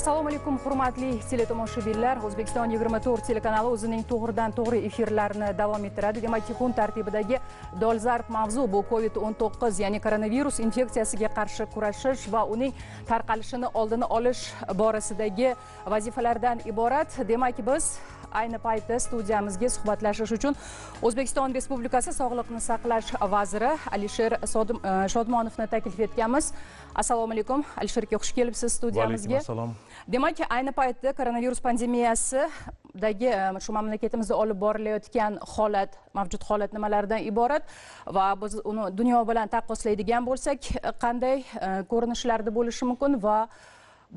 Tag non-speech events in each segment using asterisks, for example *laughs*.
assalomu alaykum hurmatli teletomoshabinlar o'zbekiston 24 telekanali o'zining to'g'ridan to'g'ri efirlarini davom ettiradi demak kun tartibidagi dolzarb mavzu bu covid 19 ya'ni koronavirus infeksiyasiga qarshi kurashish va uning tarqalishini oldini olish borasidagi vazifalardan iborat demak biz ayni paytda studiyamizga suhbatlashish uchun o'zbekiston respublikasi sog'liqni saqlash vaziri alisher e, shodmonovni taklif etganmiz assalomu alaykum alisher aka xush kelibsiz studiyamizga assalom demak ayni paytda koronavirus pandemiyasi dagi e, shu mamlakatimizda olib borilayotgan holat mavjud holat nimalardan iborat va biz uni dunyo bilan taqqoslaydigan bo'lsak qanday e, ko'rinishlarda bo'lishi mumkin va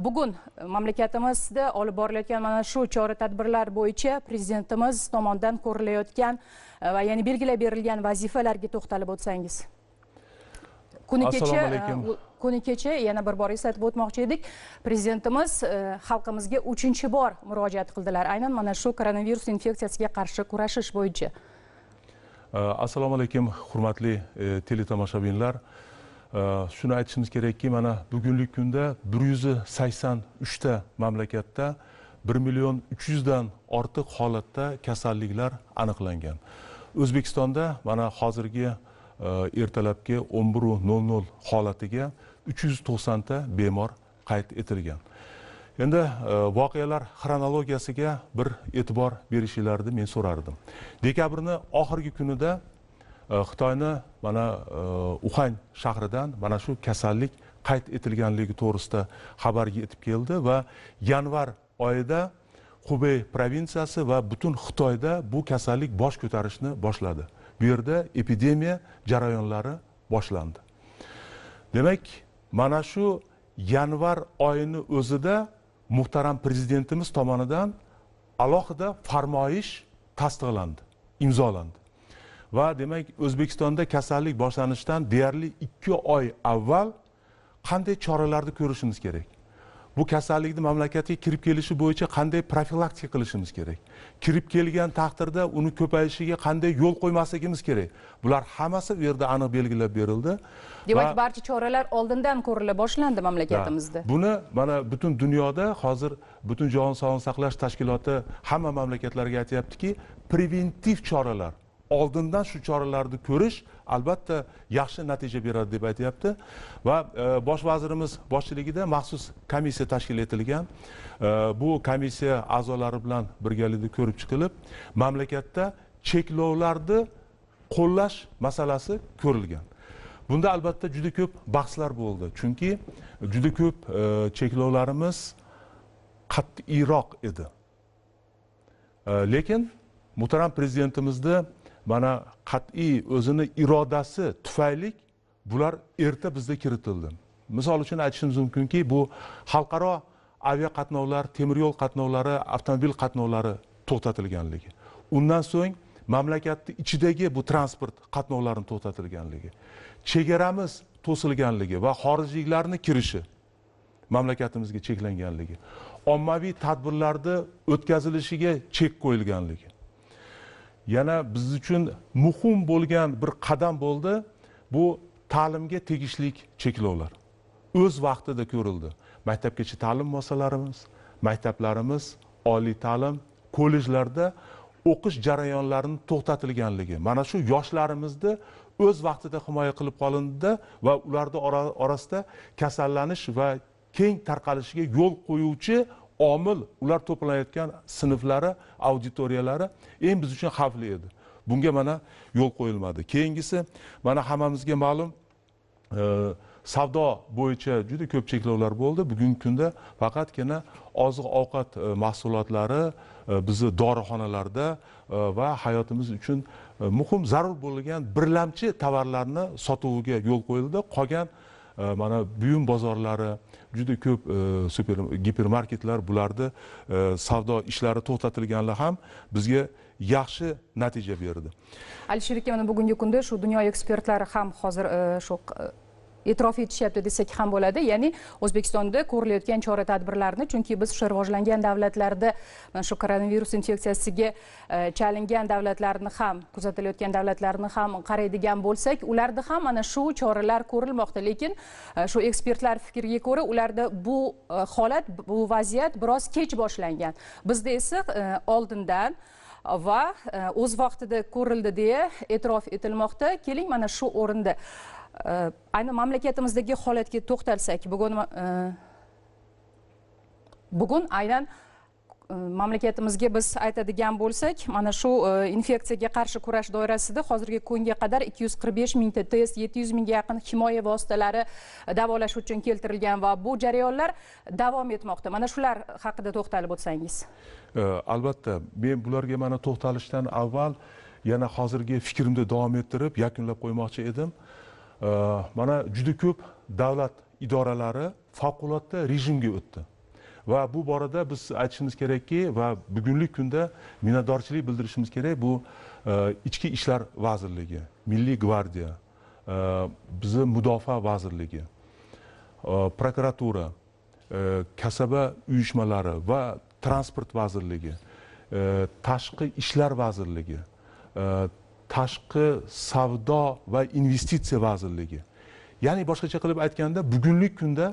bugun e, mamlakatimizda olib borilayotgan mana shu chora tadbirlar bo'yicha prezidentimiz tomonidan ko'rilayotgan e, va ya'ni belgilab berilgan vazifalarga to'xtalib o'tsangiz kuni kecha e, kuni kecha yana bir bor eslatib o'tmoqchi edik prezidentimiz xalqimizga uchinchi bor murojaat qildilar aynan mana shu koronavirus infeksiyasiga qarshi kurashish bo'yicha assalomu alaykum hurmatli teletomoshabinlar shuni aytishimiz kerakki mana bugungi kunda bir yuz sakson uchta mamlakatda bir million uch yuzdan ortiq holatda kasalliklar aniqlangan o'zbekistonda mana hozirgi e, ertalabki o'n biru nol nol holatiga uch yuz to'qsonta bemor qayd etilgan endi e, voqealar xronologiyasiga bir e'tibor berishinglarni men so'rardim dekabrni oxirgi kunida Э, xitoyni mana э, uxan shahridan mana shu kasallik qayd etilganligi to'g'risida xabar yetib keldi va yanvar oyida xubey provinsiyasi va butun xitoyda bu kasallik bosh ko'tarishni boshladi bu yerda epidemiya jarayonlari boshlandi demak mana shu yanvar oyini o'zida muhtaram prezidentimiz tomonidan alohida farmoyish tasdiqlandi imzolandi va demak o'zbekistonda kasallik boshlanishidan deyarli ikki oy avval qanday choralarni ko'rishimiz kerak bu kasallikni mamlakatga kirib kelishi bo'yicha qanday profilaktika qilishimiz kerak kirib kelgan taqdirda uni ko'payishiga qanday yo'l qo'ymasligimiz kerak bular hammasi u yerda aniq belgilab berildi demak barcha choralar oldindan ko'rila boshlandi mamlakatimizda buni mana butun dunyoda hozir butun jahon sog'liqni saqlash tashkiloti hamma mamlakatlarga aytyaptiki preventiv choralar oldindan shu choralarni ko'rish albatta yaxshi natija beradi deb aytyapti va e, bosh vazirimiz boshchiligida maxsus komissiya tashkil etilgan e, bu komissiya a'zolari bilan birgalikda ko'rib chiqilib mamlakatda cheklovlarni qo'llash masalasi ko'rilgan bunda albatta juda ko'p bahslar bo'ldi chunki juda ko'p e, cheklovlarimiz qat'iyroq edi lekin muhtaram prezidentimizni mana qat'iy o'zini irodasi tufayli bular erta bizda kiritildi misol uchun aytishimiz mumkinki bu xalqaro aviaqatnovlar temiryo'l qatnovlari avtomobil qatnovlari to'xtatilganligi undan so'ng mamlakatni ichidagi bu transport qatnovlarini to'xtatilganligi chegaramiz to'silganligi va xorijliklarni kirishi mamlakatimizga cheklanganligi ommaviy tadbirlarni o'tkazilishiga chek qo'yilganligi yana biz uchun muhim bo'lgan bir qadam bo'ldi bu ta'limga tegishlik cheklovlar o'z vaqtida ko'rildi maktabgacha ta'lim muassasalarimiz maktablarimiz oliy ta'lim kollejlarda o'qish jarayonlarini to'xtatilganligi mana shu yoshlarimizni o'z vaqtida himoya qilib qolindida va ularni orasida kasallanish va keng tarqalishiga yo'l qo'yuvchi omil ular to'planayotgan sinflari auditoriyalari eng biz uchun xavfli edi bunga mana yo'l qo'yilmadi keyingisi mana hammamizga ma'lum e, savdo bo'yicha juda ko'p cheklovlar bo'ldi bugungi kunda faqatgina oziq ovqat e, mahsulotlari e, bizni dorixonalarda va hayotimiz uchun muhim zarur bo'lgan birlamchi tovarlarni sotuviga yo'l qo'yildi qolgan mana buyum bozorlari juda ko'p e, super gipermarketlar bularni e, savdo ishlari to'xtatilganlar ham bizga yaxshi natija berdi alisher aka mana bugungi kunda shu dunyo ekspertlari ham hozir e, shu e'tirof etishyapti desak ham bo'ladi ya'ni o'zbekistonda ko'rilayotgan chora tadbirlarni chunki biz shu rivojlangan davlatlarda mana shu koronavirus infeksiyasiga e, chalingan davlatlarni ham kuzatilayotgan davlatlarni ham qaraydigan bo'lsak ularda ham mana shu choralar ko'rilmoqda lekin e, shu ekspertlar fikriga ko'ra ularda bu e, holat bu vaziyat biroz kech boshlangan bizda esa oldindan va o'z vaqtida ko'rildi deya e'tirof etilmoqda keling mana shu o'rinda ayni mamlakatimizdagi holatga to'xtalsak bugun bugun aynan mamlakatimizga biz aytadigan bo'lsak mana shu infeksiyaga qarshi kurash doirasida hozirgi kunga qadar 245 mingta test 700 mingga yaqin himoya vositalari davolash uchun keltirilgan va bu jarayonlar davom etmoqda mana shular haqida to'xtalib o'tsangiz albatta men bularga mana to'xtalishdan avval yana hozirgi fikrimni davom ettirib yakunlab qo'ymoqchi edim mana juda ko'p davlat idoralari favqulodda rejimga o'tdi va bu borada biz aytishimiz kerakki va bugungi kunda minnatdorchilik bildirishimiz kerak bu e, ichki ishlar vazirligi milliy gvardiya e, bizni mudofaa vazirligi e, prokuratura kasaba uyushmalari va transport vazirligi tashqi ishlar vazirligi tashqi savdo va investitsiya vazirligi ya'ni boshqacha qilib aytganda bugungi kunda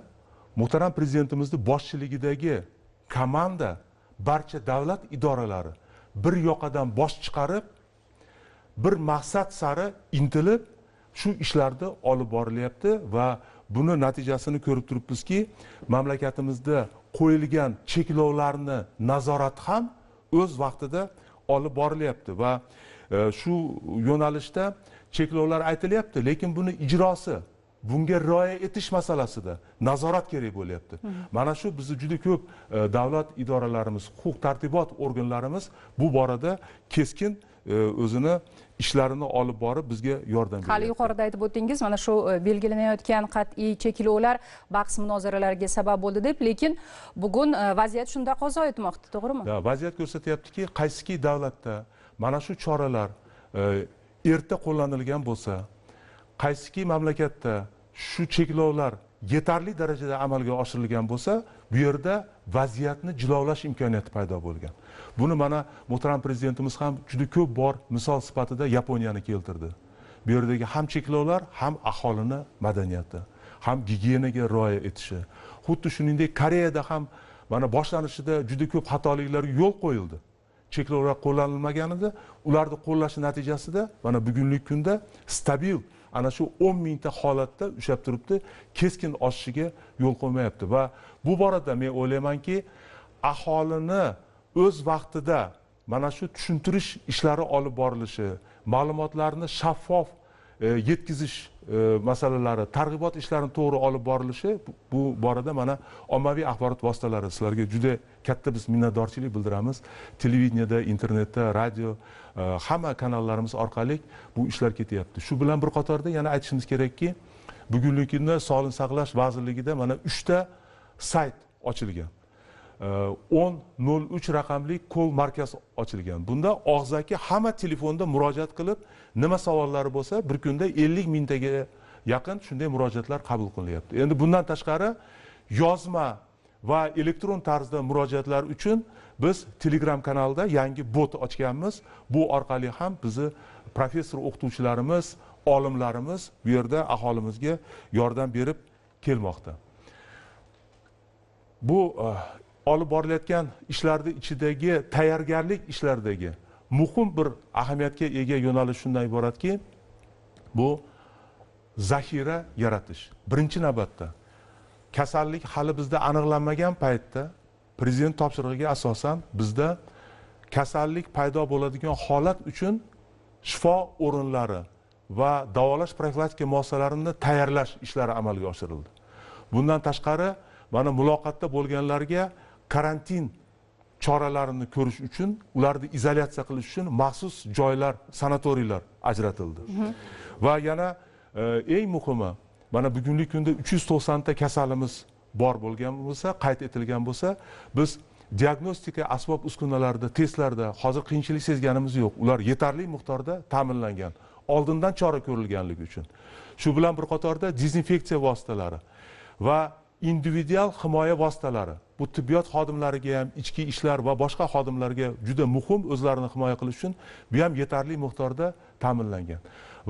muhtaram prezidentimizni boshchiligidagi komanda barcha davlat idoralari bir yoqadan bosh chiqarib bir maqsad sari intilib shu ishlarni olib borilyapti va buni natijasini ko'rib turibmizki mamlakatimizda qo'yilgan cheklovlarni nazorati ham o'z vaqtida olib borilyapti va shu yo'nalishda cheklovlar aytilyapti lekin buni ijrosi bunga rioya etish masalasida nazorat kerak bo'lyapti mana shu bizni juda ko'p e, davlat idoralarimiz huquq tartibot organlarimiz bu borada keskin e, o'zini ishlarini olib borib bizga yordam beradi hali yuqorida aytib o'tdingiz mana shu e, belgilanayotgan qat'iy cheklovlar bahs munozaralarga sabab bo'ldi deb lekin bugun vaziyat shunda qozo etmoqda to'g'rimi vaziyat ko'rsatyaptiki qaysiki davlatda mana shu choralar e, erta qo'llanilgan bo'lsa qaysiki mamlakatda shu cheklovlar yetarli darajada amalga oshirilgan bo'lsa bu yerda vaziyatni jilovlash imkoniyati paydo bo'lgan buni mana muhtaram prezidentimiz ham juda ko'p bor misol sifatida yaponiyani keltirdi bu yerdagi ham cheklovlar ham aholini madaniyati ham gigiyenaga rioya etishi xuddi shuningdek koreyada ham mana boshlanishida juda ko'p xatoliklarga yo'l qo'yildi cheklovlar qo'llanilmagan edi ularni qo'llash natijasida mana bugungi kunda stabil ana shu o'n mingta holatda ushlab turibdi keskin oshishiga yo'l qo'ymayapti va bu borada men o'ylaymanki aholini o'z vaqtida mana shu tushuntirish ishlari olib borilishi ma'lumotlarni shaffof E, yetkazish e, masalalari targ'ibot ishlarini to'g'ri olib borilishi bu borada mana ommaviy axborot vositalari sizlarga juda katta biz minnatdorchilik bildiramiz televideniyada internetda radio e, hamma kanallarimiz orqali bu ishlar ketyapti shu bilan bir qatorda yana aytishimiz kerakki bugungi kunda sog'liqni saqlash vazirligida mana uchta sayt ochilgan o'n nol uch raqamli kol markaz ochilgan bunda og'zaki hamma telefonda murojaat qilib nima savollari bo'lsa bir kunda ellik mingtaga yaqin shunday murojaatlar qabul qilinyapti endi bundan tashqari yozma va elektron tarzda murojaatlar uchun biz telegram kanalida yangi bot ochganmiz bu orqali ham bizni professor o'qituvchilarimiz olimlarimiz bu yerda aholimizga yordam berib kelmoqda bu olib borilayotgan ishlarni ichidagi tayyorgarlik ishlaridagi muhim bir ahamiyatga ega yo'nalish shundan iboratki bu zaxira yaratish birinchi navbatda kasallik hali bizda aniqlanmagan paytda prezident topshirig'iga asosan bizda kasallik paydo bo'ladigan holat uchun shifo o'rinlari va davolash profilaktika muassasalarini tayyorlash ishlari amalga oshirildi bundan tashqari mana muloqotda bo'lganlarga karantin choralarini ko'rish uchun ularni izolyatsiya qilish uchun maxsus joylar sanatoriylar ajratildi mm-hmm. va yana eng muhimi mana bugungi kunda uch yuz to'qsonta kasalimiz bor bo'lgan bo'lsa qayd etilgan bo'lsa biz diagnostika asbob uskunalarida testlarda hozir qiyinchilik sezganimiz yo'q ular yetarli miqdorda ta'minlangan oldindan chora ko'rilganligi uchun shu bilan bir qatorda dezinfeksiya vositalari va individual himoya vositalari bu tibbiyot xodimlariga ham ichki ishlar va boshqa xodimlarga juda muhim o'zlarini himoya qilish uchun bu ham yetarli miqdorda ta'minlangan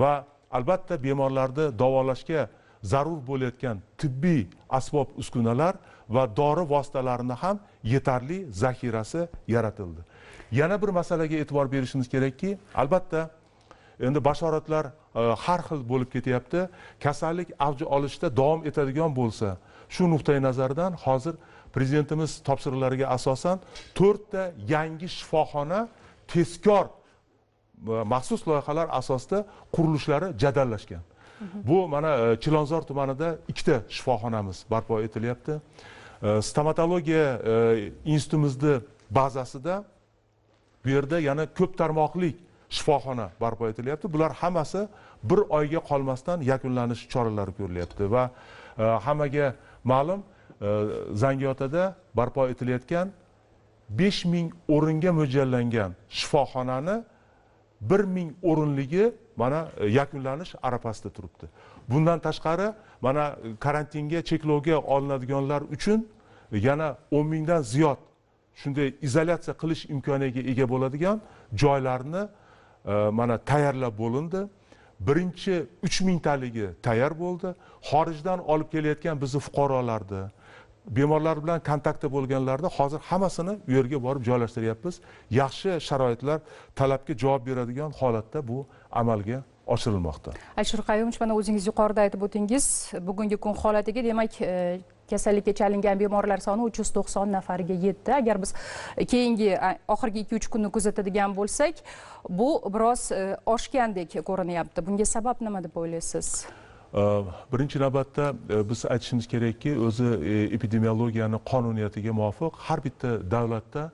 va albatta bemorlarni davolashga zarur bo'layotgan tibbiy asbob uskunalar va dori vositalarini ham yetarli zaxirasi yaratildi yana bir masalaga e'tibor berishimiz kerakki albatta endi bashoratlar e, har xil bo'lib ketyapti kasallik avj olishda davom etadigan bo'lsa shu nuqtai nazardan hozir prezidentimiz topshiriqlariga asosan to'rtta yangi shifoxona tezkor e, maxsus loyihalar asosida qurilishlari jadallashgan bu mana e, chilonzor tumanida ikkita shifoxonamiz barpo etilyapti stomatologiya institutimizni bazasida bu yerda yana ko'p tarmoqli shifoxona barpo etilyapti bular hammasi bir oyga qolmasdan yakunlanish choralari ko'rilyapti va e, hammaga ma'lum e, zangiotada barpo etilayotgan besh ming o'ringa mo'ljallangan shifoxonani bir ming o'rinligi mana e, yakunlanish arafasida turibdi bundan tashqari mana karantinga cheklovga olinadiganlar uchun yana o'n mingdan ziyod shunday izolyatsiya qilish imkoniga ega bo'ladigan joylarni mana tayyorlab bo'lindi birinchi uch mingtaligi tayyor bo'ldi xorijdan olib kelayotgan bizni fuqarolarni bemorlar bilan kontaktda bo'lganlarni hozir hammasini u yerga borib joylashtiryapmiz yaxshi sharoitlar talabga javob beradigan holatda bu amalga oshirilmoqda alisher qayumovich mana o'zingiz yuqorida aytib o'tdingiz bugungi kun holatiga demak e, kasallikka chalingan bemorlar soni 390 nafarga yetdi agar biz keyingi oxirgi 2-3 kunni kuzatadigan bo'lsak bu biroz e, oshgandek ko'rinyapti bunga sabab nima deb o'ylaysiz birinchi navbatda e, biz aytishimiz kerakki o'zi e, epidemiologiyani qonuniyatiga muvofiq har bitta davlatda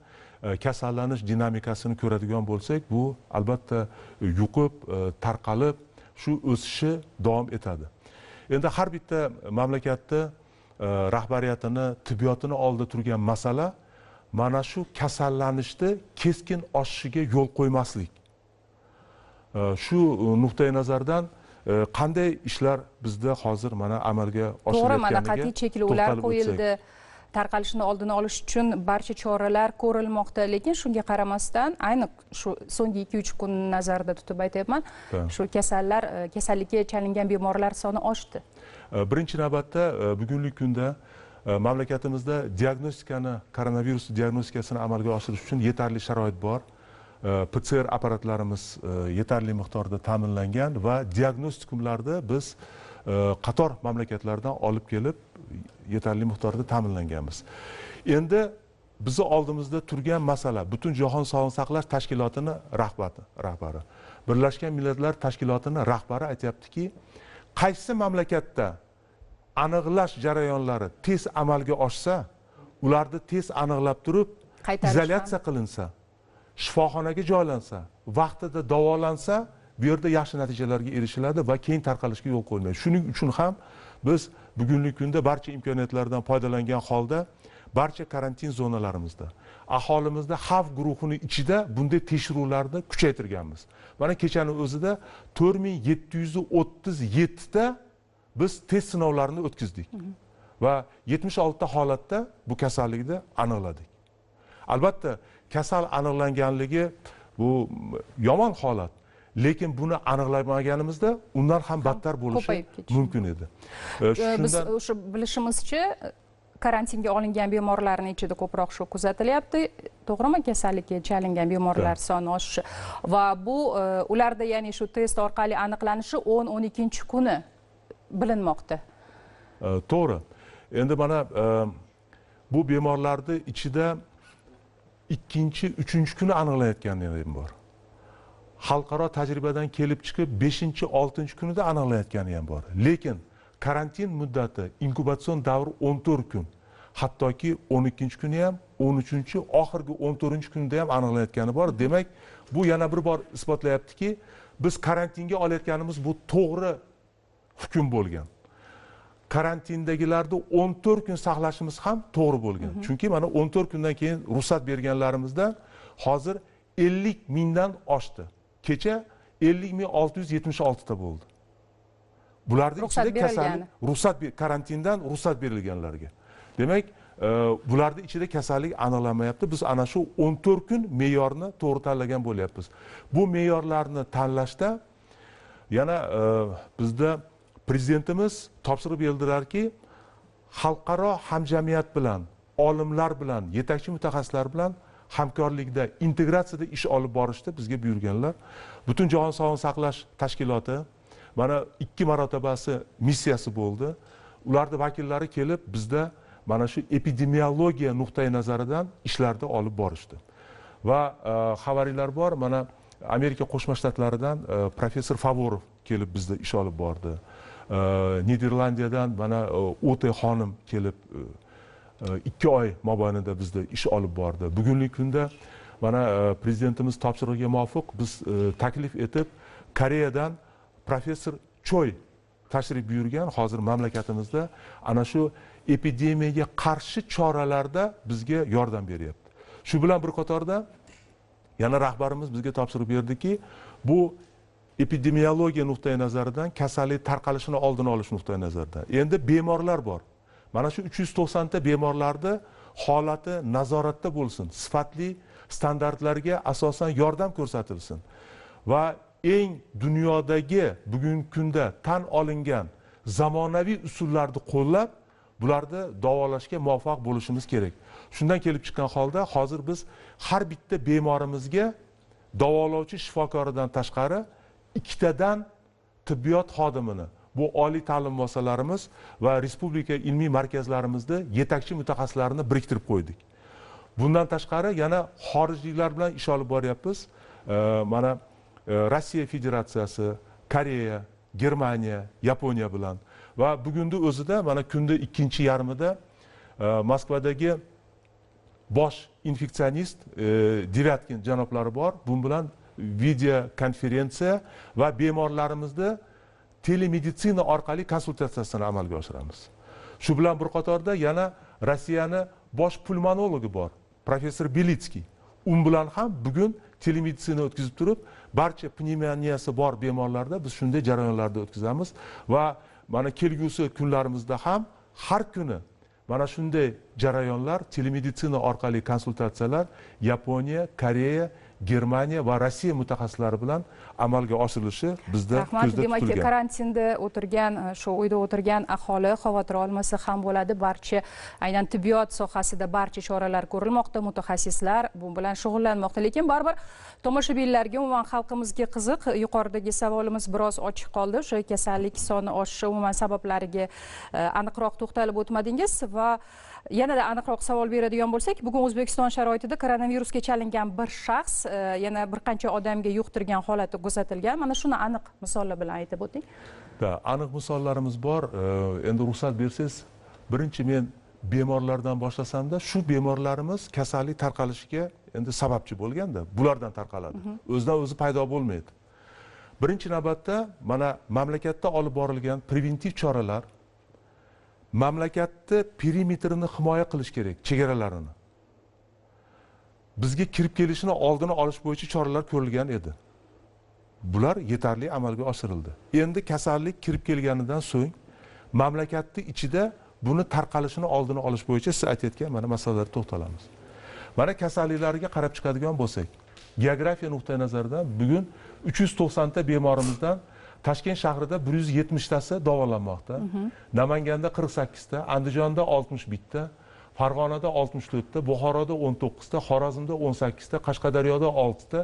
kasallanish dinamikasini ko'radigan bo'lsak bu albatta yuqib tarqalib shu o'sishi davom etadi endi har bitta mamlakatda E, rahbariyatini tibbiyotini oldida turgan masala mana shu kasallanishni keskin oshishiga yo'l qo'ymaslik e, shu e, nuqtai nazardan qanday ishlar bizda hozir mana amalga oshirilayotganiga to'g'ri mana qat'iy cheklovlar qo'yildi tarqalishini oldini olish uchun barcha choralar ko'rilmoqda lekin shunga qaramasdan ayniq shu so'nggi ikki uch kunni nazarda tutib aytyapman shu kasallar e, kasallikka chalingan bemorlar soni oshdi e, birinchi navbatda e, bugungi kunda mamlakatimizda diagnostikani koronavirus diagnostikasini amalga oshirish uchun yetarli sharoit bor pcr apparatlarimiz yetarli miqdorda ta'minlangan va diagnostikumlarda biz qator mamlakatlardan olib kelib yetarli miqdorda ta'minlanganmiz endi bizni oldimizda turgan masala butun jahon sog'liqni saqlash tashkilotini rahbari rahbari birlashgan millatlar tashkilotini rahbari aytyaptiki qaysi mamlakatda aniqlash jarayonlari tez amalga oshsa ularni tez aniqlab turib izolyatsiya qilinsa shifoxonaga joylansa vaqtida davolansa bu yerda yaxshi natijalarga erishiladi va keng tarqalishga yo'l qo'yilmaydi shuning uchun ham biz bugungi kunda barcha imkoniyatlardan foydalangan holda barcha karantin zonalarimizda aholimizda xavf guruhini ichida bunday tekshiruvlarni kuchaytirganmiz mana kechani o'zida to'rt ming yetti yuz o'ttiz yettita biz test sinovlarini o'tkazdik va yetmish oltita holatda bu kasallikni aniqladik albatta kasal aniqlanganligi bu yomon holat lekin buni aniqlamaganimizda undan ham battar bo'lishi mumkin edi biz o'sha bilishimizcha karantinga olingan bemorlarni ichida ko'proq shu kuzatilyapti to'g'rimi kasallikka chalingan bemorlar soni oshishi va bu e, ularda ya'ni shu test orqali aniqlanishi o'n o'n ikkinchi kuni bilinmoqda to'g'ri endi mana e, bu bemorlarni ichida ikkinchi uchinchi kuni aniqlanayotgan bor xalqaro tajribadan kelib chiqib beshinchi oltinchi kunida aniqlanayotgani ham bor lekin karantin muddati inkubatsion davri o'n to'rt kun hattoki o'n ikkinchi kuni ham o'n uchinchi oxirgi o'n to'rtinchi kunida ham aniqlanayotgani bor demak bu yana bir bor isbotlayaptiki biz karantinga olayotganimiz bu to'g'ri hukm bo'lgan karantindagilarni o'n to'rt kun saqlashimiz ham to'g'ri bo'lgan chunki mana o'n to'rt kundan keyin ruxsat berganlarimizda hozir ellik mingdan oshdi kecha ellik ming olti yuz yetmish oltita bo'ldi bularni ichida kasallik ruxsat karantindan ruxsat berilganlarga demak e, bularni ichida kasallik aniqlanmayapti biz ana shu o'n to'rt kun me'yorni to'g'ri tanlagan bo'lyapmiz bu me'yorlarni tanlashda yana e, bizda prezidentimiz topshiriq berdilarki xalqaro hamjamiyat bilan olimlar bilan yetakchi mutaxassislar bilan hamkorlikda integratsiyada ish olib borishda bizga buyurganlar butun jahon sog'liqni saqlash tashkiloti mana ikki marotabasi missiyasi bo'ldi ularni vakillari kelib bizda mana shu epidemiologiya nuqtai nazaridan ishlarni olib borishdi va e, xabarlar bor mana amerika qo'shma shtatlaridan e, professor favorov kelib bizda ish olib bordi e, niderlandiyadan mana o'te xonim kelib ikki oy mobaynida bizda ish olib bordi bugungi kunda mana e, prezidentimiz topshirig'iga muvofiq biz e, taklif etib koreyadan professor choy tashrif buyurgan hozir mamlakatimizda ana shu epidemiyaga qarshi choralarda bizga yordam beryapti shu bilan bir qatorda yana rahbarimiz bizga topshiriq berdiki bu epidemiologiya nuqtai nazaridan kasallik tarqalishini oldini olish nuqtai nazaridan endi bemorlar bor mana shu uch yuz to'qsonta bemorlarni holati nazoratda bo'lsin sifatli standartlarga asosan yordam ko'rsatilsin va eng dunyodagi bugungi kunda tan olingan zamonaviy usullarni qo'llab bularni davolashga muvaffaq bo'lishimiz kerak shundan kelib chiqqan holda hozir biz har bitta bemorimizga davolovchi shifokoridan tashqari ikkitadan tibbiyot xodimini bu oliy ta'lim muassasalarimiz va respublika ilmiy markazlarimizda yetakchi mutaxassislarni biriktirib qo'ydik bundan tashqari yana xorijliklar bilan ish olib boryapmiz e, mana e, rossiya federatsiyasi koreya germaniya yaponiya bilan va bugunni o'zida mana kunda ikkinchi yarmida e, moskvadagi bosh infeksionist e, devyatkin janoblari bor bu bilan video konferensiya va bemorlarimizni telemeditsina orqali konsultatsiyasini amalga oshiramiz shu bilan bir qatorda yana rossiyani bosh pulmonologi bor professor belitskiy u bilan ham bugun telemeditsina o'tkazib turib barcha pnevmoniyasi bor bemorlarda biz shunday jarayonlarni o'tkazamiz va mana kelgusi kunlarimizda ham har kuni mana shunday jarayonlar telemeditsina orqali konsultatsiyalar yaponiya koreya germaniya va rossiya mutaxassislari bilan amalga oshirilishi bizda rahmat demak karantinda o'tirgan e, shu uyda o'tirgan aholi xavotir olmasa ham bo'ladi barcha aynan tibbiyot sohasida barcha choralar ko'rilmoqda mutaxassislar bu bilan shug'ullanmoqda lekin baribir tomoshabinlarga umuman xalqimizga qiziq yuqoridagi savolimiz biroz ochiq qoldi o'sha kasallik soni oshishi umuman sabablariga e, aniqroq to'xtalib o'tmadingiz va yanada aniqroq savol beradigan bo'lsak bugun o'zbekiston sharoitida koronavirusga chalingan bir shaxs e, yana bir qancha odamga yuqtirgan holati kuzatilgan mana shuni aniq misollar bilan aytib o'ting да aniq misollarimiz bor e, endi ruxsat bersangiz birinchi men bemorlardan boshlasamda shu bemorlarimiz kasallik tarqalishiga endi sababchi bo'lganda bulardan tarqaladi mhm. o'zidan o'zi paydo bo'lmaydi birinchi navbatda mana mamlakatda olib borilgan preventiv choralar mamlakatni perimetrini himoya qilish kerak chegaralarini bizga kirib kelishini oldini olish bo'yicha choralar ko'rilgan edi bular yetarli amalga oshirildi endi kasallik kirib kelganidan so'ng mamlakatni ichida buni tarqalishini oldini olish bo'yicha siz aytayotgan mana masalalarga to'xtalamiz mana kasalliklarga qarab chiqadigan bo'lsak geografiya nuqtai nazaridan bugun uch yuz to'qsonta bemorimizdan toshkent shahrida bir yuz yetmishtasi davolanmoqda namanganda qirq sakkizta andijonda oltmish bitta farg'onada oltmish to'rtta buxoroda o'n to'qqizta xorazmda o'n sakkizta qashqadaryoda oltita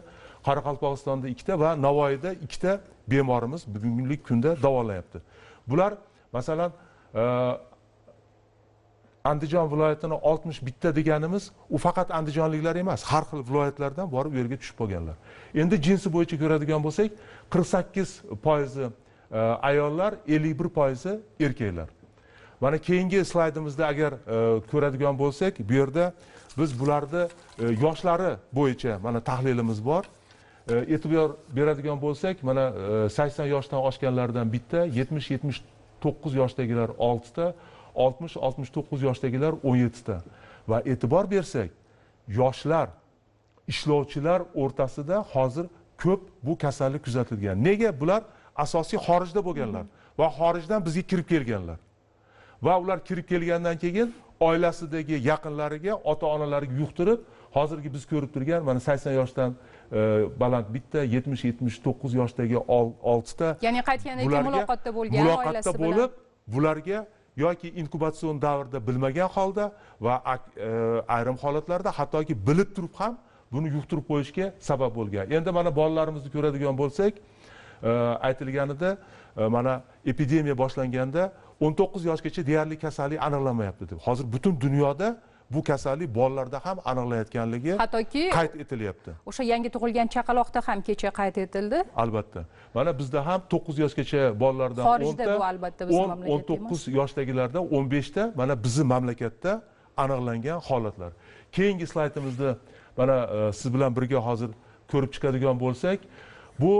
qoraqalpog'istonda ikkita va navoiyda ikkita bemorimiz bugungi kunda davolanyapti bular masalan e, andijon viloyatini oltmish bitta deganimiz u faqat andijonliklar emas har xil viloyatlardan borib u yerga tushib qolganlar endi jinsi bo'yicha ko'radigan bo'lsak qirq sakkiz foizi e, ayollar ellik bir foizi erkaklar mana keyingi slaydimizda agar e, ko'radigan bo'lsak bu yerda biz bularni e, yoshlari bo'yicha mana tahlilimiz bor e'tibor beradigan bo'lsak mana sakson yoshdan oshganlardan bitta yetmish yetmish to'qqiz yoshdagilar oltita oltmish oltmish to'qqiz yoshdagilar o'n yettita va e'tibor bersak yoshlar ishlovchilar o'rtasida hozir ko'p bu kasallik kuzatilgan nega bular asosiy xorijda bo'lganlar va xorijdan bizga kirib kelganlar va ular kirib kelgandan keyin oilasidagi yaqinlariga ota onalariga yuqtirib hozirgi biz ko'rib turgan mana sakson yoshdan e, baland bitta yetmish yetmish to'qqiz yoshdagi oltita ya'ni qaytganda muloqotda bo'lgan muloqotda bo'lib bularga yoki inkubatsion davrda bilmagan holda va e, ayrim holatlarda hattoki bilib turib ham buni yuqtirib qo'yishga sabab bo'lgan endi mana bolalarimizni ko'radigan bo'lsak e, aytilganida e, mana epidemiya boshlanganda o'n to'qqiz yoshgacha deyarli kasallik aniqlanmayapti deb hozir butun dunyoda bu kasallik bolalarda ham aniqlanayotganligi hattoki qayd etilyapti o'sha yangi tug'ilgan chaqaloqda ham kecha qayd etildi albatta mana bizda ham to'qqiz yoshgacha bolalardan xorijda bu albatta biz mamlakatda o'n to'qqiz yoshdagilardan o'n beshta mana bizni mamlakatda aniqlangan holatlar keyingi slaydimizni mana e, siz bilan birga hozir ko'rib chiqadigan bo'lsak bu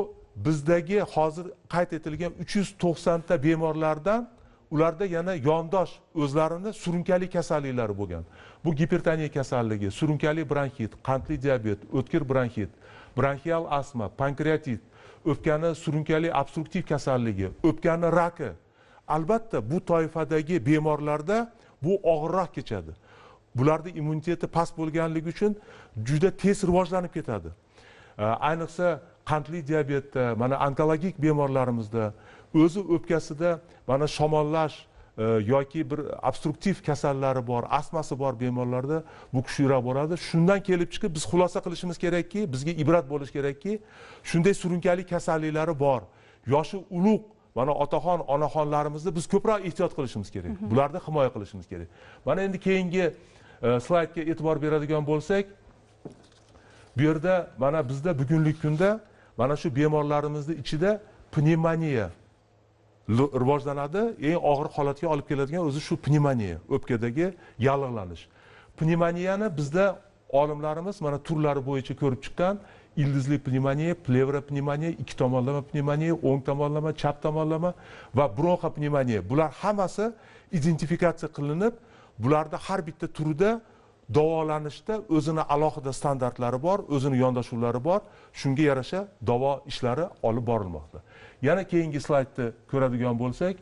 bizdagi hozir qayd etilgan uch yuz to'qsonta bemorlardan ularda yana yondosh o'zlarini surunkali kasalliklari bo'lgan bu gipertoniya kasalligi surunkali bronxit qandli diabet o'tkir bronxit bronxial astma pankreatit o'pkani surunkali obstruktiv kasalligi o'pkani raki albatta bu toifadagi bemorlarda bu og'irroq kechadi bularni immuniteti past bo'lganligi uchun juda tez rivojlanib ketadi ayniqsa qandli diabetda mana onkologik bemorlarimizda o'zi o'pkasida mana shamollash e, yoki bir obstruktiv kasallari bor astmasi bor bemorlarda bu kuchliroq bo'ladi shundan kelib chiqib biz xulosa qilishimiz kerakki bizga ibrat bo'lishi kerakki shunday surunkali kasalliklari bor yoshi ulug' mana otaxon onaxonlarimizni biz ko'proq ehtiyot qilishimiz kerak mhm. bularni himoya qilishimiz kerak mana endi keyingi slaydga э, e'tibor beradigan bo'lsak bu yerda mana bizda bugungi kunda mana shu bemorlarimizni ichida pnevmoniya rivojlanadi eng og'ir holatga olib keladigan o'zi shu pnevmoniya o'pkadagi yallig'lanish pnevmoniyani bizda olimlarimiz mana turlari bo'yicha ko'rib chiqqan ildizli pnevmoniya plevra pnevmoniya ikki tomonlama pnevmoniya o'ng tomonlama chap tomonlama va bronxa pnevmoniya bular hammasi identifikatsiya qilinib bularda har bitta turida davolanishda o'zini alohida standartlari bor o'zini yondashuvlari bor shunga yarasha davo ishlari olib borilmoqda yana keyingi slaydni ko'radigan bo'lsak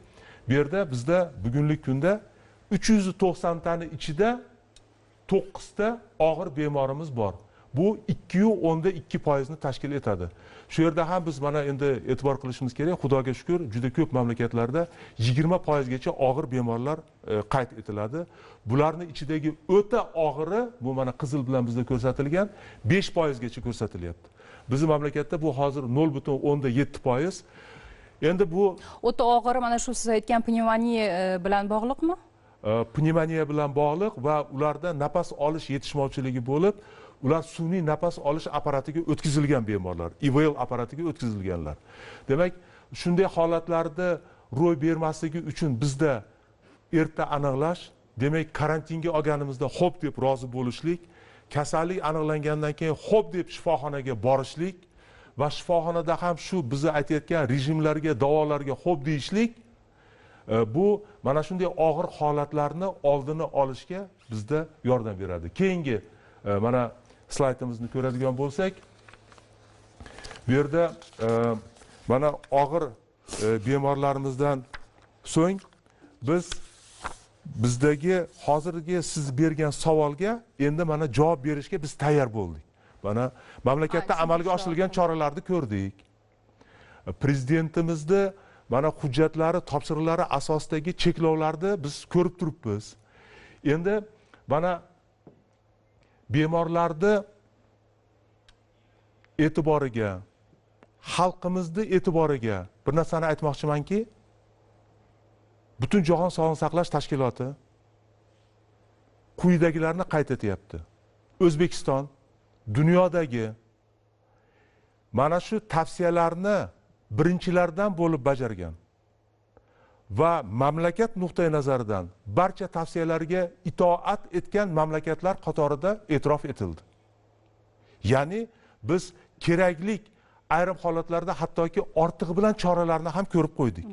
bu yerda bizda bugungi kunda uch yuz to'qsontani ichida to'qqizta og'ir bemorimiz bor bu ikkiyu o'nda ikki foizni tashkil etadi shu yerda ham biz mana endi e'tibor qilishimiz kerak xudoga shukur juda ko'p mamlakatlarda yigirma foizgacha og'ir bemorlar e, qayd etiladi bularni ichidagi o'ta og'iri bu mana qizil bilan bizda ko'rsatilgan besh foizgacha ko'rsatilyapti bizni mamlakatda bu hozir nol butun o'nda yetti foiz endi bu o'ta og'iri mana shu siz aytgan pnevmoniya e, bilan bog'liqmi e, pnevmoniya bilan bog'liq va ularda nafas olish yetishmovchiligi bo'lib ular sun'iy nafas olish apparatiga o'tkazilgan bemorlar ivl apparatiga o'tkazilganlar demak shunday holatlarda ro'y bermasligi uchun bizda erta aniqlash demak karantinga olganimizda xo'p deb rozi bo'lishlik kasallik aniqlangandan keyin xo'p deb shifoxonaga borishlik va shifoxonada ham shu bizni aytayotgan rejimlarga davolarga xo'p deyishlik e, bu mana shunday og'ir holatlarni oldini olishga bizda yordam beradi keyingi e, mana slaytimizni ko'radigan bo'lsak bu yerda e, mana og'ir e, bemorlarimizdan so'ng biz bizdagi hozirgi siz bergan savolga endi mana javob berishga biz tayyor bo'ldik mana mamlakatda amalga oshirilgan choralarni ko'rdik prezidentimizni mana hujjatlari topshiriqlari asosidagi cheklovlarni biz ko'rib turibmiz endi mana bemorlarni e'tiboriga xalqimizni e'tiboriga bir narsani aytmoqchimanki butun jahon sog'liqni saqlash tashkiloti quyidagilarni qayd etyapti o'zbekiston dunyodagi mana shu tavsiyalarni birinchilardan bo'lib bajargan va mamlakat nuqtai nazaridan barcha tavsiyalarga itoat etgan mamlakatlar qatorida e'tirof etildi ya'ni biz keraklik ayrim holatlarda hattoki ortig'i bilan choralarni ham ko'rib qo'ydik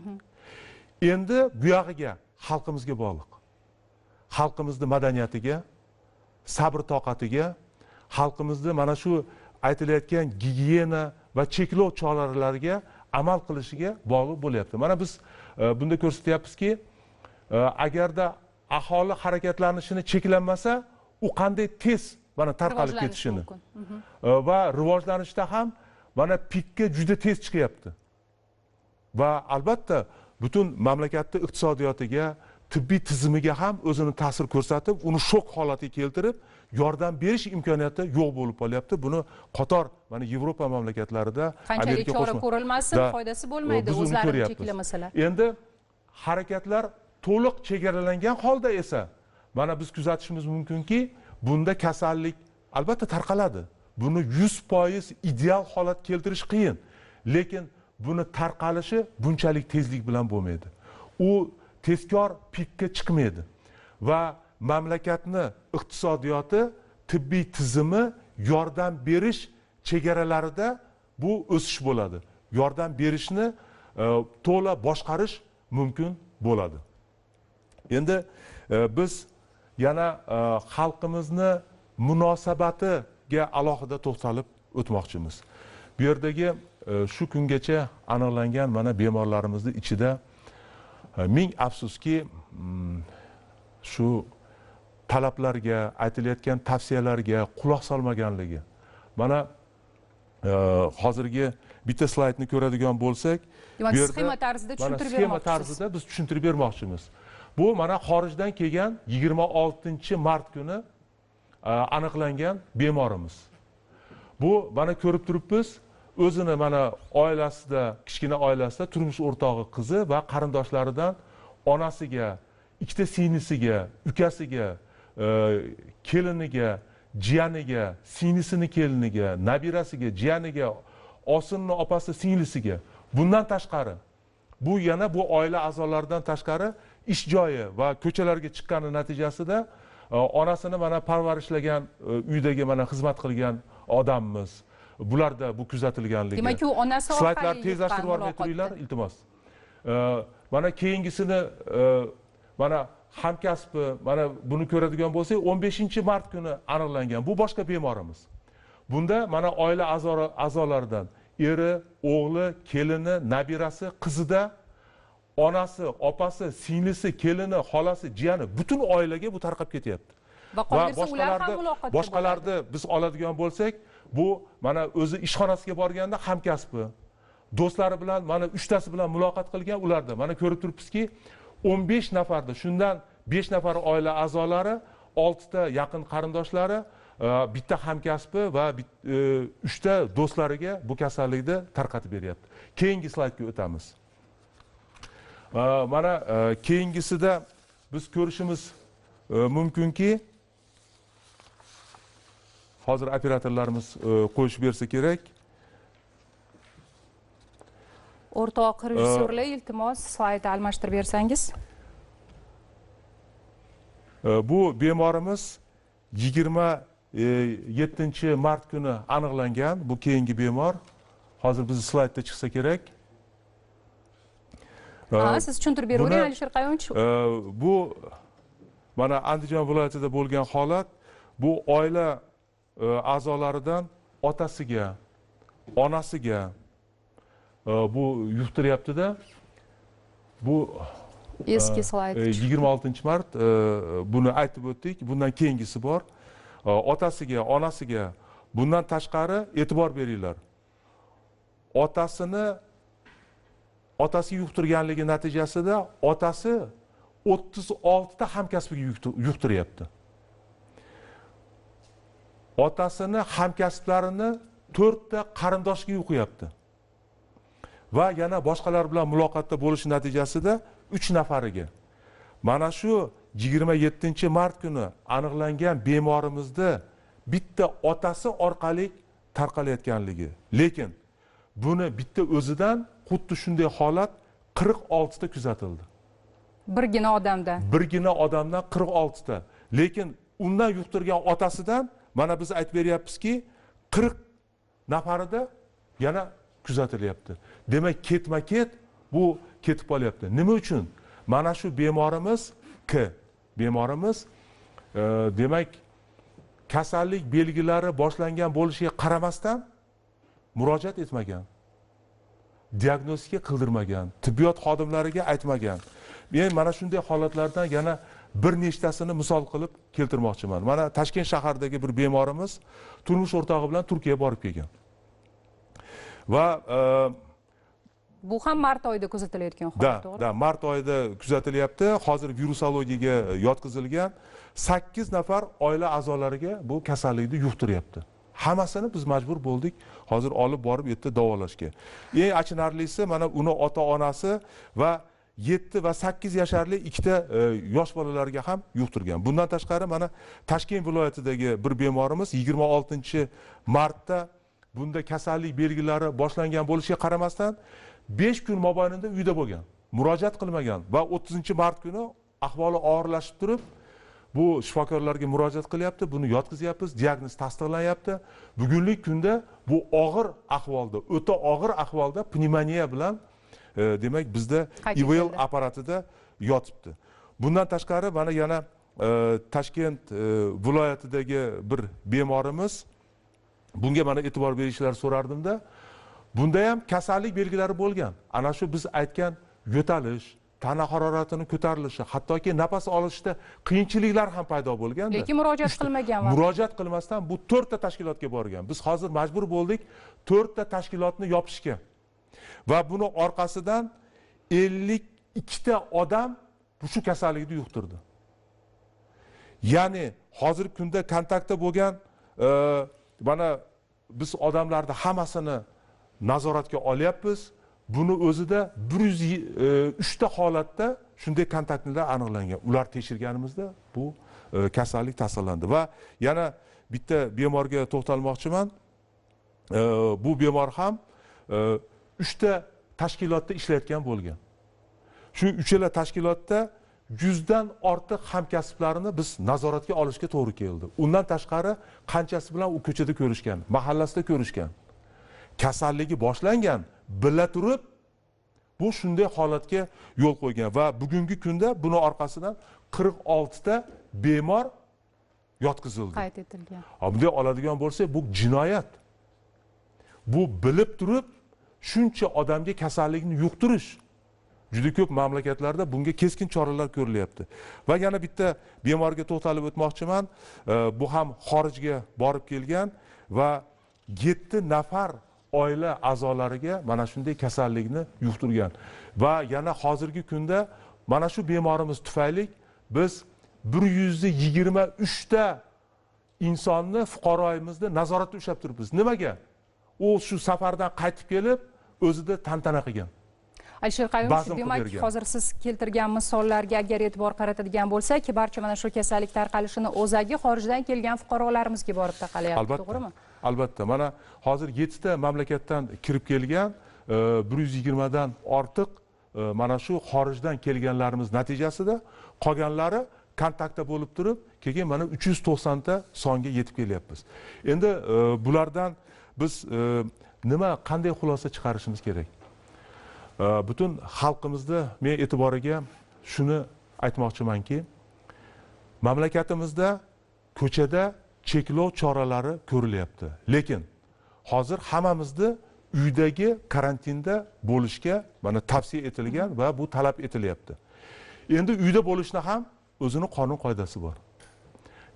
endi buyog'iga xalqimizga bog'liq xalqimizni madaniyatiga sabr toqatiga xalqimizni mana shu aytilayotgan gigiyena va cheklov choralariga amal qilishiga bog'liq bo'lyapti mana biz bunda ko'rsatyapmizki e, agarda aholi harakatlanishini cheklanmasa u qanday tez mana tarqalib ketishini e, mhm. va rivojlanishda ham mana pikka juda tez chiqyapti va albatta butun mamlakatni iqtisodiyotiga tibbiy tizimiga ham o'zini ta'sir ko'rsatib uni shok holatiga keltirib yordam berish imkoniyati yo'q bo'lib qolyapti buni qator mana yevropa mamlakatlarida qanchalik chora ko'rilmasin foydasi bo'lmaydi o'zlarini cheklamasalar endi harakatlar to'liq chegaralangan holda esa mana biz kuzatishimiz mumkinki bunda kasallik albatta tarqaladi buni yuz foiz ideal holat keltirish qiyin lekin buni tarqalishi bunchalik tezlik bilan bo'lmaydi u tezkor pikka chiqmaydi va mamlakatni iqtisodiyoti tibbiy tizimi yordam berish chegaralarida bu o'sish bo'ladi yordam berishni e, to'la boshqarish mumkin bo'ladi endi e, biz yana e, xalqimizni munosabatiga alohida to'xtalib o'tmoqchimiz bu yerdagi shu kungacha aniqlangan mana bemorlarimizni ichida ming afsuski mm, shu talablarga aytilayotgan tavsiyalarga quloq solmaganligi mana e, hozirgi bitta slaydni ko'radigan bo'lsak demak sxema tarzida tushuntirib sxema tarzida biz tushuntirib bermoqchimiz bu mana xorijdan kelgan yigirma oltinchi mart kuni e, aniqlangan bemorimiz bu mana ko'rib turibmiz o'zini mana oilasida kichkina oilasida turmush o'rtog'i qizi va qarindoshlaridan onasiga ikkita singlisiga ukasiga Э, keliniga jiyaniga singlisini keliniga nabirasiga jiyaniga osinni opasi singlisiga bundan tashqari bu yana bu oila a'zolaridan tashqari ish joyi va ko'chalarga chiqqani natijasida e, onasini mana parvarishlagan e, uydagi mana xizmat qilgan odammiz bularda bu kuzatilganligi demak u onasi slaydlar tezlashtirib yubormay turinglar iltimos e, mana keyingisini mana hamkasbi mana buni ko'radigan bo'lsak o'n beshinchi mart kuni aniqlangan bu boshqa bemorimiz bunda mana oila a'zolaridan eri o'g'li kelini nabirasi qizida onasi opasi singlisi kelini xolasi jiyani butun oilaga bu tarqab ketyapti va boshqalarni boshqalarni biz oladigan bo'lsak bu mana o'zi ishxonasiga borganda hamkasbi do'stlari bilan mana uchtasi bilan muloqot qilgan ularda mana ko'rib turibmizki o'n besh nafarni shundan besh nafar oila a'zolari oltita yaqin qarindoshlari e, bitta hamkasbi va e, uchta do'stlariga bu kasallikni tarqatib beryapti keyingi slaydga o'tamiz e, mana keyingisida biz ko'rishimiz mumkinki hozir operatorlarimiz qo'yishib bersa kerak o'rtoq rejissyorlar iltimos slayd almashtirib bersangiz bu bemorimiz yigirma e, yettinchi mart kuni aniqlangan bu keyingi bemor hozir bizni slaydda chiqsa kerak ha siz tushuntirib beravering alisher qayumovich bu mana andijon viloyatida bo'lgan holat bu oila e, a'zolaridan otasiga onasiga bu da bu eski e, e, slayd 26 mart e, buni aytib o'tdik bundan keyingisi bor otasiga onasiga bundan tashqari e'tibor beringlar otasini otasi yuqtirganligi natijasida otasi o'ttiz oltita hamkasbiga yuqtiryapti otasini hamkasblarini to'rtta qarindoshiga yuqyapti va yana boshqalar bilan muloqotda bo'lish natijasida uch nafariga mana shu yigirma yettinchi mart kuni aniqlangan bemorimizni bitta otasi orqali tarqalayotganligi lekin buni bitta o'zidan xuddi shunday holat qirq oltita kuzatildi birgina odamda birgina odamdan qirq oltita lekin undan yuqtirgan otasidan mana biz aytib beryapmizki qirq nafarida yana kuzatilyapti demak ketma ket bu ketib qolyapti nima uchun mana shu bemorimiz k bemorimiz e, demak kasallik belgilari boshlangan bo'lishiga qaramasdan murojaat etmagan diagnostika qildirmagan tibbiyot xodimlariga aytmagan men mana shunday holatlardan yana bir nechtasini misol qilib keltirmoqchiman mana toshkent shahardagi bir bemorimiz turmush o'rtog'i bilan turkiyaga borib kelgan va e, bu ham mart oyida kuzatilayotgan holat to'g'ri da mart oyida kuzatilyapti hozir virusologiyaga e, yotqizilgan sakkiz nafar oila a'zolariga bu kasallikni yuqtiryapti hammasini biz majbur bo'ldik hozir olib borib u yerda davolashga eng achinarlisi mana uni ota onasi va yetti va sakkiz yasharli ikkita e, yosh bolalarga ham yuqtirgan bundan tashqari mana toshkent viloyatidagi bir bemorimiz yigirma oltinchi martda bunda kasallik belgilari boshlangan bo'lishiga qaramasdan besh kun mobaynida uyda bo'lgan murojaat qilmagan va o'ttizinchi mart kuni ahvoli og'irlashib turib bu shifokorlarga murojaat qilyapti buni yotqizyapmiz diagnoz tasdiqlanyapti bugungi kunda bu og'ir ahvolda o'ta og'ir ahvolda pnevmoniya bilan e, demak bizda ivl e apparatida yotibdi bundan tashqari mana yana e, toshkent e, viloyatidagi bir bemorimiz bunga mana e'tibor berishlarini so'rardimda bunda ham kasallik belgilari bo'lgan ana shu biz aytgan yo'talish tana haroratini ko'tarilishi hattoki nafas olishda qiyinchiliklar ham paydo bo'lgan lekin murojaat *laughs* qilmagan murojaat qilmasdan bu to'rtta tashkilotga borgan biz hozir majbur bo'ldik to'rtta tashkilotni yopishga va buni orqasidan ellik ikkita odam shu kasallikni yuqtirdi ya'ni hozirgi kunda kontaktda bo'lgan e, mana biz odamlarni hammasini nazoratga olyapmiz buni o'zida bir yuz e, uchta holatda shunday kontaktlar aniqlangan ular tekshirganimizda bu e, kasallik tasdiqlandi va yana bitta bemorga to'xtalmoqchiman e, bu bemor ham uchta tashkilotda ishlayotgan bo'lgan shu uchala tashkilotda yuzdan ortiq hamkasblarini biz nazoratga olishga to'g'ri keldi undan tashqari qanchasi bilan u ko'chada ko'rishgan mahallasida ko'rishgan kasalligi boshlangan bila turib bu shunday holatga yo'l qo'ygan va bugungi kunda buni orqasidan qirq oltita bemor yotqizildi qayd etilgan bunday oladigan bo'lsak bu jinoyat bu bilib turib shuncha odamga kasallikni yuqtirish juda ko'p mamlakatlarda bunga keskin choralar ko'rilyapti va yana bitta bemorga to'xtalib o'tmoqchiman bu ham xorijga borib kelgan va yetti nafar oila a'zolariga mana shunday kasallikni yuqtirgan va yana hozirgi kunda mana shu bemorimiz tufayli biz bir yuz yigirma uchta insonni fuqaroyimizni nazoratda ushlab turibmiz nimaga u shu safardan qaytib kelib o'zida tantana qilgan alisher qayumovich demak hozir siz keltirgan misollarga agar e'tibor qaratadigan bo'lsak barcha mana shu kasallik tarqalishini o'zagi xorijdan kelgan fuqarolarimizga borib taqalyapti to'g'rimi albatta mana hozir yettita mamlakatdan kirib kelgan e, bir yuz yigirmadan ortiq e, mana shu xorijdan kelganlarimiz natijasida qolganlari kontaktda bo'lib turib keyin mana uch yuz to'qsonta songa yetib kelyapmiz endi e, bulardan biz nima qanday xulosa chiqarishimiz kerak butun xalqimizni men e'tiboriga shuni aytmoqchimanki mamlakatimizda ko'chada cheklov choralari ko'rilyapti lekin hozir hammamizni uydagi karantinda bo'lishga mana tavsiya etilgan va bu talab etilyapti endi uyda bo'lishni ham o'zini qonun qoidasi bor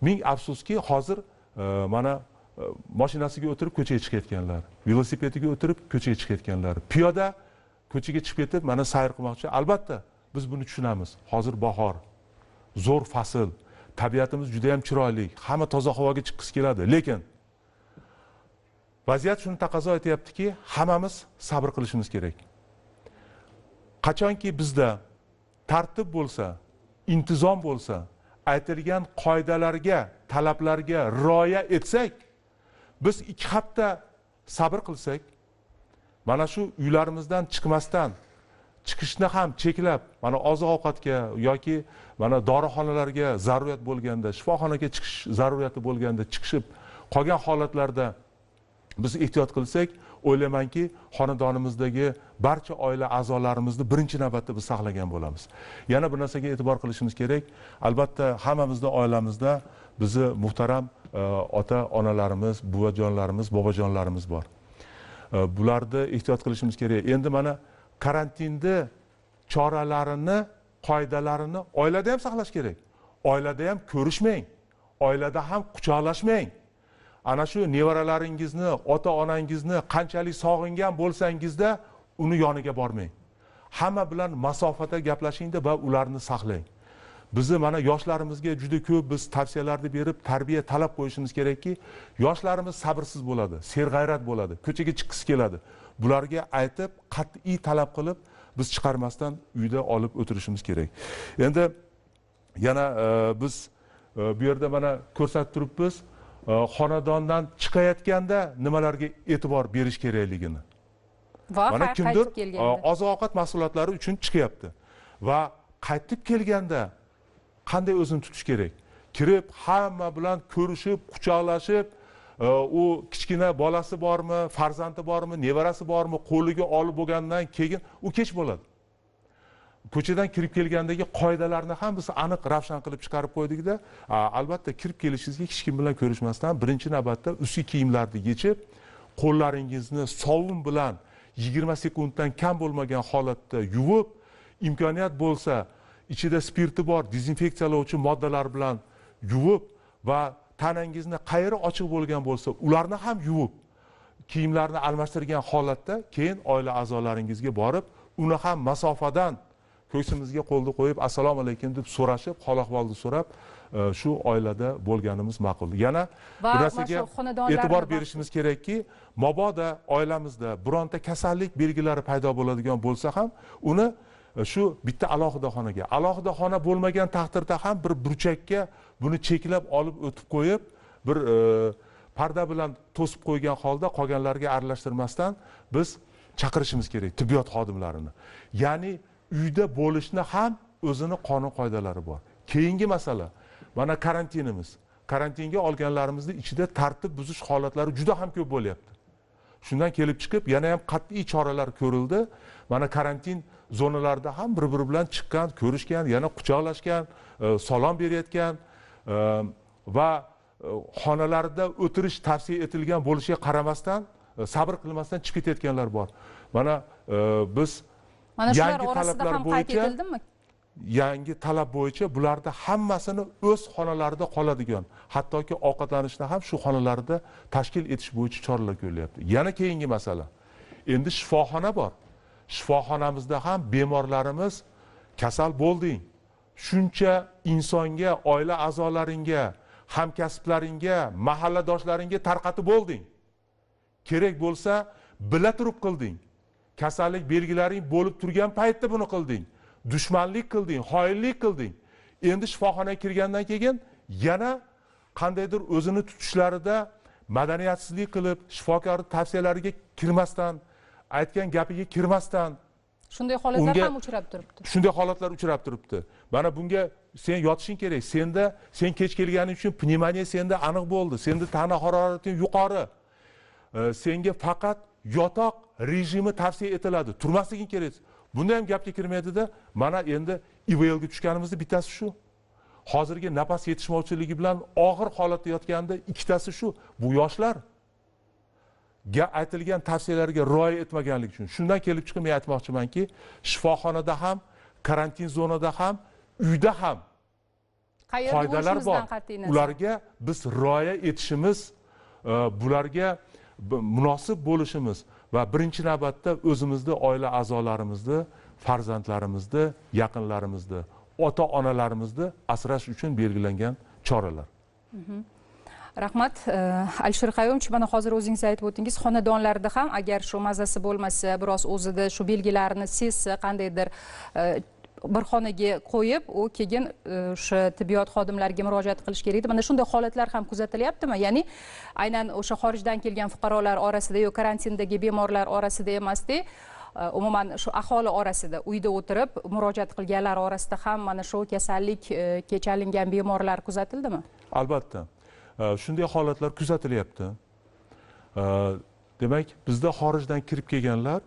ming afsuski hozir e, mana e, mashinasiga o'tirib ko'chaga chiqib ketganlar velosipediga o'tirib ko'chaga chiqib ketganlar piyoda ko'chaga chiqib ketib mana sayr qilmoqchi albatta biz buni tushunamiz hozir bahor zo'r fasl tabiatimiz juda yam chiroyli hamma toza havoga chiqqisi keladi lekin vaziyat shuni taqozo etyaptiki hammamiz sabr qilishimiz kerak qachonki bizda tartib bo'lsa intizom bo'lsa aytilgan qoidalarga talablarga rioya etsak biz ikki hafta sabr qilsak mana shu uylarimizdan chiqmasdan chiqishni ham cheklab mana oziq ovqatga yoki mana dorixonalarga zaruriyat bo'lganda shifoxonaga chiqish zaruriyati bo'lganda chiqishib qolgan holatlarda biz ehtiyot qilsak o'ylaymanki xonadonimizdagi barcha oila a'zolarimizni birinchi navbatda biz saqlagan bo'lamiz yana bir narsaga e'tibor qilishimiz kerak albatta hammamizni oilamizda bizni muhtaram e, ota onalarimiz buvajonlarimiz bobojonlarimiz bor e, bularni ehtiyot qilishimiz kerak endi mana karantinni choralarini qoidalarini oilada ham saqlash kerak oilada ham ko'rishmang oilada ham quchoqlashmang ana shu nevaralaringizni ota onangizni qanchalik sog'ingan bo'lsangizda uni yoniga bormang hamma bilan masofada gaplashingda va ularni saqlang bizni mana yoshlarimizga juda ko'p biz tavsiyalarni berib tarbiya talab qo'yishimiz kerakki yoshlarimiz sabrsiz bo'ladi serg'ayrat bo'ladi ko'chaga chiqqisi keladi bularga aytib qat'iy talab qilib biz chiqarmasdan uyda olib o'tirishimiz kerak endi yana e, biz e, bu yerda mana ko'rsatib turibmiz e, xonadondan chiqayotganda nimalarga e'tibor berish kerakligini va mana kimdir e, oziq ovqat mahsulotlari uchun chiqyapti va qaytib kelganda qanday o'zini tutish kerak kirib hamma bilan ko'rishib quchoqlashib u kichkina bolasi bormi farzandi bormi nevarasi bormi qo'liga olib bo'lgandan keyin u kech bo'ladi ko'chadan kirib kelgandagi qoidalarni hammasini aniq ravshan qilib chiqarib qo'ydikda albatta kirib kelishingizga hech kim bilan ko'rishmasdan birinchi navbatda ustki kiyimlarni yechib qo'llaringizni sovun bilan yigirma sekunddan kam bo'lmagan holatda yuvib imkoniyat bo'lsa ichida spirti bor dezinfeksiyalovchi moddalar bilan yuvib va tanangizni qayeri ochiq bo'lgan bo'lsa ularni ham yuvib kiyimlarni almashtirgan holatda keyin oila a'zolaringizga borib uni ham masofadan ko'ksimizga qo'lni qo'yib assalomu alaykum deb so'rashib hol ahvolni so'rab e, shu oilada bo'lganimiz ma'qul yana bu narsaga e'tibor berishimiz kerakki mabodo oilamizda bironta kasallik belgilari paydo bo'ladigan bo'lsa ham uni e, shu bitta alohida xonaga alohida xona bo'lmagan taqdirda ham bir burchakka buni cheklab olib o'tib qo'yib bir e, parda bilan to'sib qo'ygan holda qolganlarga aralashtirmasdan biz chaqirishimiz kerak tibbiyot xodimlarini ya'ni uyda bo'lishni ham o'zini qonun qoidalari bor keyingi masala mana karantinimiz karantinga olganlarimizni ichida tartib buzish holatlari juda ham ko'p bo'lyapti shundan kelib chiqib yana ham qat'iy choralar ko'rildi mana karantin zonalarida ham bir biri bilan chiqqan ko'rishgan yana quchoqlashgan e, salom berayotgan Э, va э, xonalarida o'tirish tavsiya etilgan bo'lishiga qaramasdan e, sabr qilmasdan chiqib ketayotganlar bor mana e, biz mana shular orasida ham qayd etildimi yangi talab bo'yicha bularni hammasini o'z xonalarida qoladigan hattoki ovqatlanishni ham shu xonalarda tashkil etish bo'yicha choralar ko'rilyapti yana keyingi masala endi shifoxona bor shifoxonamizda ham bemorlarimiz kasal bo'lding shuncha insonga oila a'zolaringga hamkasblaringga mahalladoshlaringga tarqatib bo'lding kerak bo'lsa bila turib qilding kasallik belgilaring bo'lib turgan paytda buni qilding dushmanlik qilding xoinlik qilding endi shifoxonaga kirgandan keyin yana qandaydir o'zini tutishlarida madaniyatsizlik qilib shifokorni tavsiyalariga kirmasdan aytgan gapiga kirmasdan shunday holatlar ham uchrab turibdi shunday holatlar uchrab turibdi mana bunga sen yotishing kerak senda sen kech kelganing uchun pnevmoniya senda aniq bo'ldi senda tana harorating yuqori senga faqat yotoq rejimi tavsiya etiladi turmasliging kerak bunda ham gapga kirmaydida mana endi ivlga e tushganimizni bittasi shu hozirgi nafas yetishmovchiligi bilan og'ir holatda yotganda ikkitasi shu bu yoshlar aytilgan tavsiyalarga rioya etmaganlik uchun shundan kelib chiqib men aytmoqchimanki shifoxonada ham karantin zonada ham uyda ham qoidalar bor ularga biz rioya etishimiz e, bularga munosib bo'lishimiz va birinchi navbatda o'zimizni oila a'zolarimizni farzandlarimizni yaqinlarimizni ota onalarimizni asrash uchun belgilangan choralar mhm. rahmat e, alisher qayumovich mana hozir o'zingiz aytib o'tdingiz xonadonlarda ham agar shu mazasi bo'lmasa biroz o'zida shu belgilarni sezsa qandaydir e, bir xonaga qo'yib u keyin e, o'sha tibbiyot xodimlariga murojaat qilish kerak edi mana shunday holatlar ham kuzatilyaptimi ya'ni aynan o'sha xorijdan kelgan fuqarolar orasida yo karantindagi bemorlar orasida emasda umuman shu aholi orasida uyda o'tirib murojaat qilganlar orasida ham mana shu kasallik kechalingan bemorlar kuzatildimi albatta shunday holatlar kuzatilyapti demak bizda xorijdan kirib kelganlar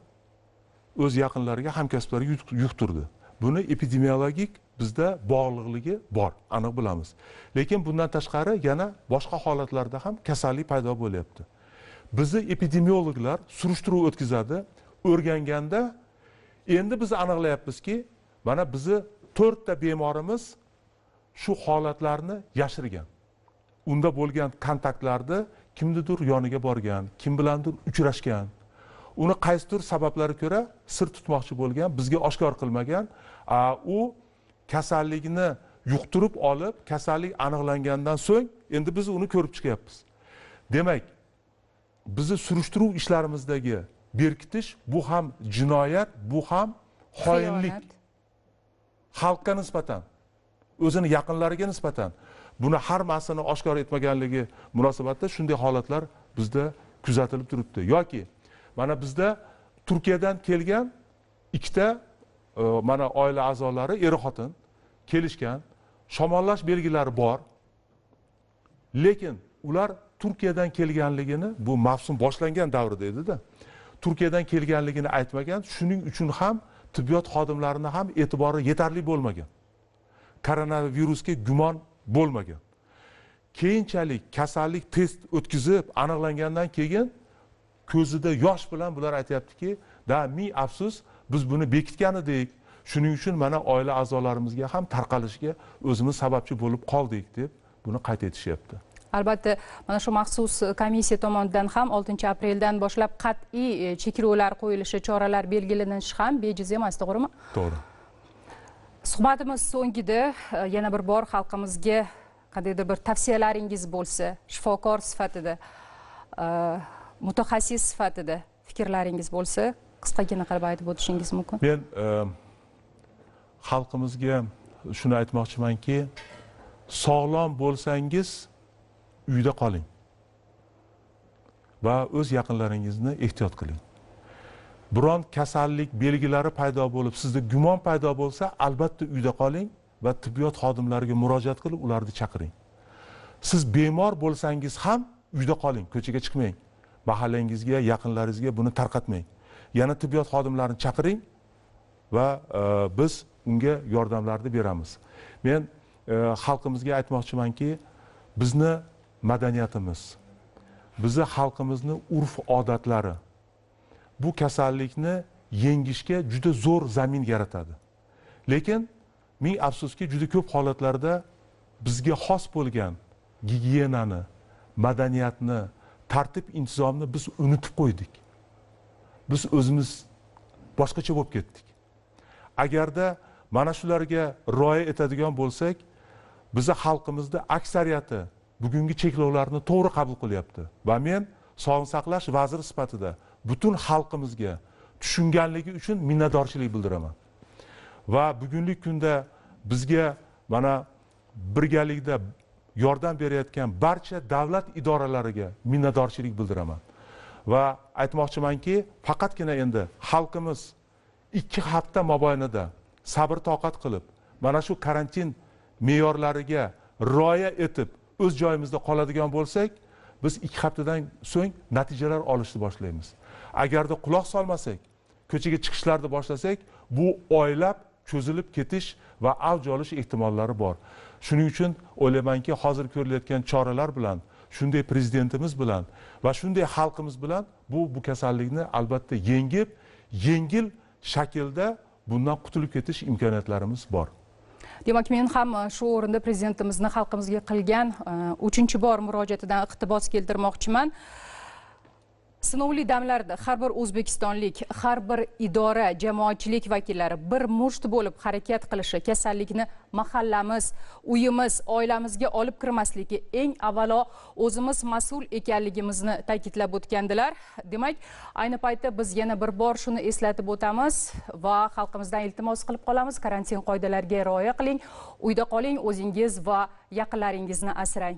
o'z yaqinlariga hamkasblariga yuqtirdi buni epidemiologik bizda bog'liqligi bor aniq bilamiz lekin bundan tashqari yana boshqa holatlarda ham kasallik paydo bo'lyapti bizni epidemiologlar surishtiruv o'tkazadi o'rganganda endi biz aniqlayapmizki mana bizni to'rtta bemorimiz shu holatlarni yashirgan unda bo'lgan kontaktlarni kimnidir yoniga borgan kim bilandir uchrashgan uni qaysidir sabablarga ko'ra sir tutmoqchi bo'lgan bizga oshkor qilmagan u kasallikni yuqtirib olib kasallik aniqlangandan so'ng endi biz uni ko'rib chiqyapmiz demak bizni surishtiruv ishlarimizdagi berkitish bu ham jinoyat bu ham xoinlik xalqqa nisbatan o'zini yaqinlariga nisbatan buni hammasini oshkor etmaganligi munosabatda shunday holatlar bizda kuzatilib turibdi yoki mana bizda turkiyadan kelgan ikkita e, mana oila a'zolari er xotin kelishgan shamollash belgilari bor lekin ular turkiyadan kelganligini bu mavsum boshlangan davrida edida turkiyadan kelganligini aytmagan shuning uchun ham tibbiyot xodimlarini ham e'tibori yetarli bo'lmagan koronavirusga gumon bo'lmagan keyinchalik kasallik test o'tkazib aniqlangandan keyin ko'zida yosh bilan bular aytyaptiki da ming afsus biz buni bekitgan edik shuning uchun mana oila a'zolarimizga ham tarqalishiga o'zimiz sababchi bo'lib qoldik deb buni qayd etishyapti albatta mana shu maxsus komissiya tomonidan ham 6 apreldan boshlab qat'iy e, cheklovlar qo'yilishi choralar belgilanishi ham bejiz emas to'g'rimi to'g'ri suhbatimiz so'ngida e, yana bir bor xalqimizga qandaydir bir tavsiyalaringiz bo'lsa shifokor sifatida e, mutaxassis sifatida fikrlaringiz bo'lsa qisqagina qilib aytib o'tishingiz mumkin men e, xalqimizga shuni aytmoqchimanki sog'lom bo'lsangiz uyda qoling va o'z yaqinlaringizni ehtiyot qiling biron kasallik belgilari paydo bo'lib sizda gumon paydo bo'lsa albatta uyda qoling va tibbiyot xodimlariga murojaat qilib ularni chaqiring siz bemor bo'lsangiz ham uyda qoling ko'chaga chiqmang mahallangizga yaqinlaringizga buni tarqatmang yana tibbiyot xodimlarini chaqiring va e, biz unga yordamlarni beramiz men e, xalqimizga e, aytmoqchimanki bizni madaniyatimiz bizni xalqimizni urf odatlari bu kasallikni yengishga juda zo'r zamin yaratadi lekin ming afsuski juda ko'p holatlarda bizga xos bo'lgan gigiyenani madaniyatni tartib intizomni biz unutib qo'ydik biz o'zimiz boshqacha bo'lib ketdik agarda mana shularga rioya etadigan bo'lsak bizni xalqimizni aksariyati bugungi cheklovlarni to'g'ri qabul qilyapti va men sog'liqni saqlash vaziri sifatida butun xalqimizga tushunganligi uchun minnatdorchilik bildiraman va bugungi kunda bizga mana birgalikda yordam berayotgan barcha davlat idoralariga minnatdorchilik bildiraman va aytmoqchimanki faqatgina endi xalqimiz ikki hafta mobaynida sabr toqat qilib mana shu karantin me'yorlariga rioya etib o'z joyimizda qoladigan bo'lsak biz ikki haftadan so'ng natijalar olishni boshlaymiz agarda quloq solmasak ko'chaga chiqishlarni boshlasak bu oylab cho'zilib ketish va avj olish ehtimollari bor shuning uchun o'ylaymanki hozir ko'rilayotgan choralar bilan shunday prezidentimiz bilan va shunday xalqimiz bilan bu bu kasallikni albatta yengib yengil shaklda bundan qutulib ketish imkoniyatlarimiz bor demak men ham e, shu o'rinda prezidentimizni xalqimizga qilgan e, uchinchi bor murojaatidan iqtibos keltirmoqchiman sinovli damlarda har bir o'zbekistonlik har bir idora jamoatchilik vakillari bir musht bo'lib harakat qilishi kasallikni mahallamiz uyimiz oilamizga olib kirmasligi eng avvalo o'zimiz mas'ul ekanligimizni ta'kidlab o'tgandilar demak ayni paytda biz yana bir bor shuni eslatib o'tamiz va xalqimizdan iltimos qilib qolamiz karantin qoidalariga rioya qiling uyda qoling o'zingiz va yaqinlaringizni asrang